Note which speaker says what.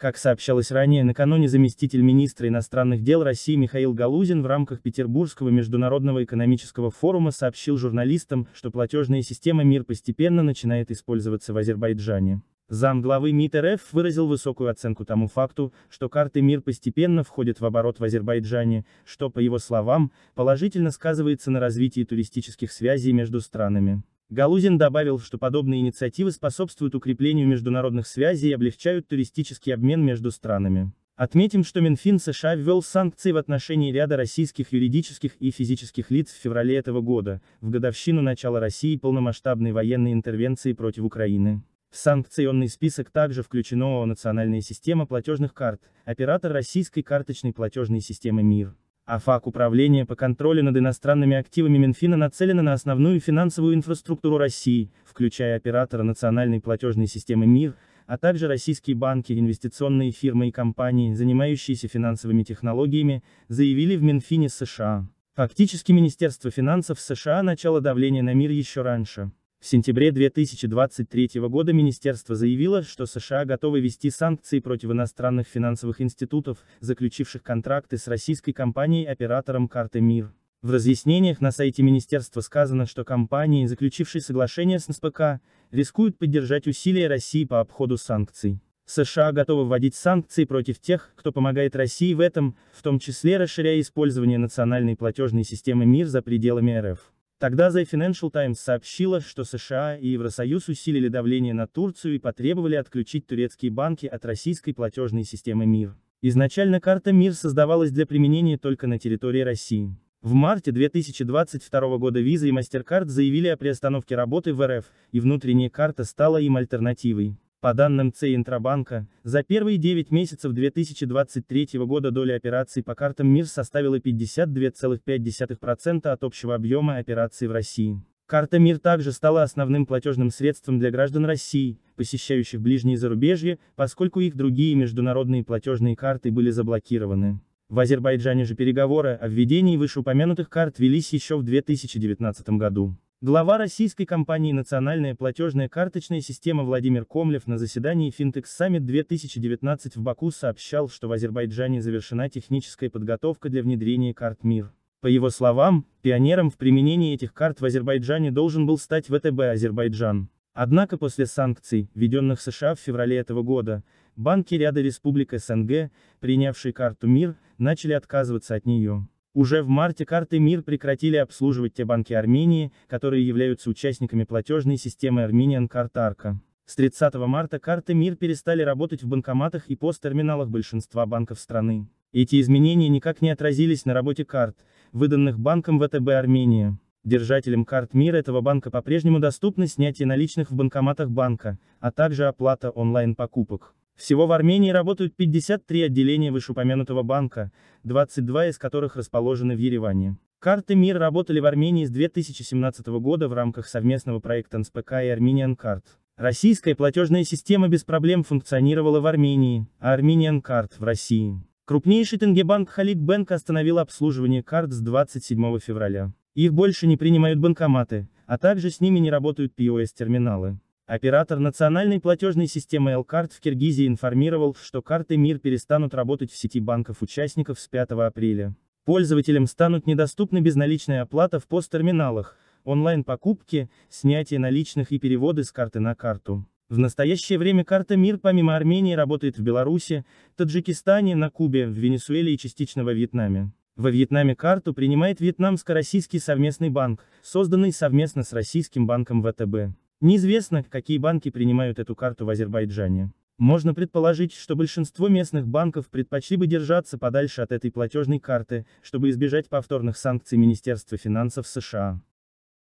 Speaker 1: Как сообщалось ранее, накануне заместитель министра иностранных дел России Михаил Галузин в рамках Петербургского международного экономического форума сообщил журналистам, что платежная система МИР постепенно начинает использоваться в Азербайджане. Замглавы МИД РФ выразил высокую оценку тому факту, что карты МИР постепенно входят в оборот в Азербайджане, что, по его словам, положительно сказывается на развитии туристических связей между странами. Галузин добавил, что подобные инициативы способствуют укреплению международных связей и облегчают туристический обмен между странами. Отметим, что Минфин США ввел санкции в отношении ряда российских юридических и физических лиц в феврале этого года, в годовщину начала России полномасштабной военной интервенции против Украины. В санкционный список также включена ООО «Национальная система платежных карт», оператор российской карточной платежной системы МИР. АФАК Управление по контролю над иностранными активами Минфина нацелено на основную финансовую инфраструктуру России, включая оператора национальной платежной системы МИР, а также российские банки, инвестиционные фирмы и компании, занимающиеся финансовыми технологиями, заявили в Минфине США. Фактически Министерство финансов США начало давления на мир еще раньше. В сентябре 2023 года министерство заявило, что США готовы вести санкции против иностранных финансовых институтов, заключивших контракты с российской компанией-оператором карты МИР. В разъяснениях на сайте министерства сказано, что компании, заключившие соглашение с НСПК, рискуют поддержать усилия России по обходу санкций. США готовы вводить санкции против тех, кто помогает России в этом, в том числе расширяя использование национальной платежной системы МИР за пределами РФ. Тогда The Financial Times сообщила, что США и Евросоюз усилили давление на Турцию и потребовали отключить турецкие банки от российской платежной системы МИР. Изначально карта МИР создавалась для применения только на территории России. В марте 2022 года Visa и MasterCard заявили о приостановке работы в РФ, и внутренняя карта стала им альтернативой. По данным Центробанка, за первые 9 месяцев 2023 года доля операций по картам МИР составила 52,5% от общего объема операций в России. Карта МИР также стала основным платежным средством для граждан России, посещающих ближние зарубежья, поскольку их другие международные платежные карты были заблокированы. В Азербайджане же переговоры о введении вышеупомянутых карт велись еще в 2019 году. Глава российской компании «Национальная платежная карточная система» Владимир Комлев на заседании Fintech Summit 2019 в Баку сообщал, что в Азербайджане завершена техническая подготовка для внедрения карт МИР. По его словам, пионером в применении этих карт в Азербайджане должен был стать ВТБ «Азербайджан». Однако после санкций, введенных США в феврале этого года, банки ряда республик СНГ, принявшие карту МИР, начали отказываться от нее. Уже в марте карты МИР прекратили обслуживать те банки Армении, которые являются участниками платежной системы Armenian Card Arca. С 30 марта карты МИР перестали работать в банкоматах и посттерминалах большинства банков страны. Эти изменения никак не отразились на работе карт, выданных банком ВТБ Армения. Держателям карт МИР этого банка по-прежнему доступно снятие наличных в банкоматах банка, а также оплата онлайн-покупок. Всего в Армении работают 53 отделения вышеупомянутого банка, 22 из которых расположены в Ереване. Карты МИР работали в Армении с 2017 года в рамках совместного проекта НСПК и Armenian Card. Российская платежная система без проблем функционировала в Армении, а Armenian Card в России. Крупнейший тенгебанк Халик Бэнк остановил обслуживание карт с 27 февраля. Их больше не принимают банкоматы, а также с ними не работают POS-терминалы. Оператор национальной платежной системы L-Card в Киргизии информировал, что карты МИР перестанут работать в сети банков-участников с 5 апреля. Пользователям станут недоступны безналичная оплата в посттерминалах, онлайн-покупки, снятие наличных и переводы с карты на карту. В настоящее время карта МИР помимо Армении работает в Беларуси, Таджикистане, на Кубе, в Венесуэле и частично во Вьетнаме. Во Вьетнаме карту принимает Вьетнамско-Российский совместный банк, созданный совместно с Российским банком ВТБ. Неизвестно, какие банки принимают эту карту в Азербайджане. Можно предположить, что большинство местных банков предпочли бы держаться подальше от этой платежной карты, чтобы избежать повторных санкций Министерства финансов США.